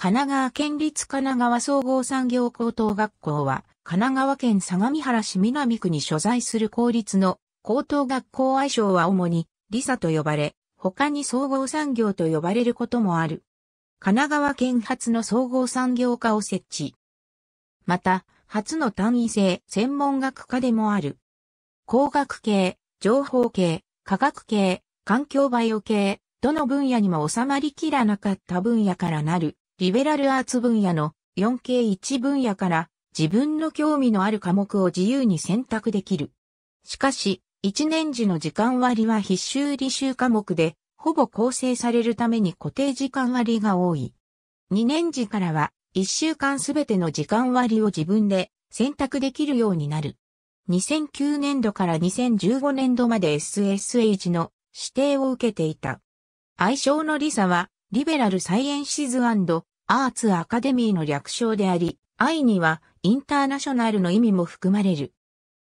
神奈川県立神奈川総合産業高等学校は、神奈川県相模原市南区に所在する公立の高等学校愛称は主に、リサと呼ばれ、他に総合産業と呼ばれることもある。神奈川県発の総合産業科を設置。また、初の単位制専門学科でもある。工学系、情報系、科学系、環境バイオ系、どの分野にも収まりきらなかった分野からなるリベラルアーツ分野の 4K1 分野から自分の興味のある科目を自由に選択できる。しかし、一年時の時間割は必修履修科目で、ほぼ構成されるために固定時間割が多い。二年時からは、一週間すべての時間割を自分で選択できるようになる。2009年度から2015年度まで SSH の指定を受けていた。愛称のリサは、リベラルサイエンシズアーツアカデミーの略称であり、愛にはインターナショナルの意味も含まれる。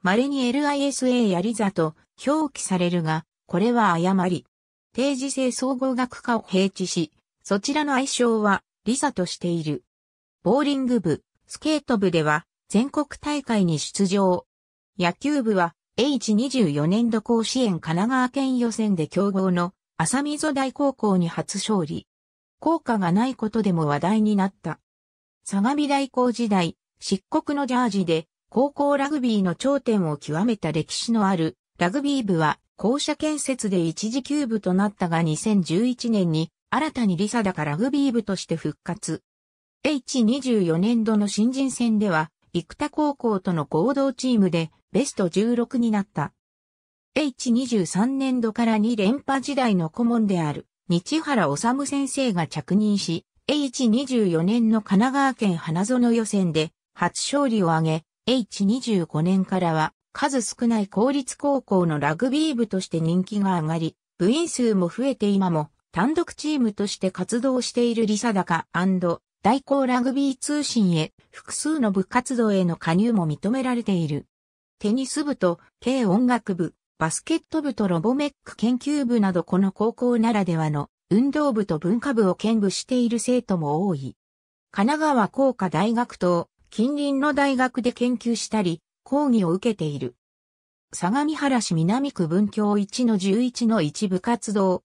稀に LISA やリザと表記されるが、これは誤り。定時制総合学科を併置し、そちらの愛称はリザとしている。ボーリング部、スケート部では全国大会に出場。野球部は H24 年度甲子園神奈川県予選で強豪の浅溝大高校に初勝利。効果がないことでも話題になった。相模大校時代、漆黒のジャージで高校ラグビーの頂点を極めた歴史のあるラグビー部は校舎建設で一時休部となったが2011年に新たにリサダカラグビー部として復活。H24 年度の新人戦では生田高校との合同チームでベスト16になった。H23 年度から2連覇時代の顧問である。日原治先生が着任し、H24 年の神奈川県花園予選で初勝利を挙げ、H25 年からは数少ない公立高校のラグビー部として人気が上がり、部員数も増えて今も単独チームとして活動しているリサダカ大高ラグビー通信へ複数の部活動への加入も認められている。テニス部と軽音楽部、バスケット部とロボメック研究部などこの高校ならではの運動部と文化部を兼務している生徒も多い。神奈川工科大学と近隣の大学で研究したり、講義を受けている。相模原市南区文教1の11の一部活動、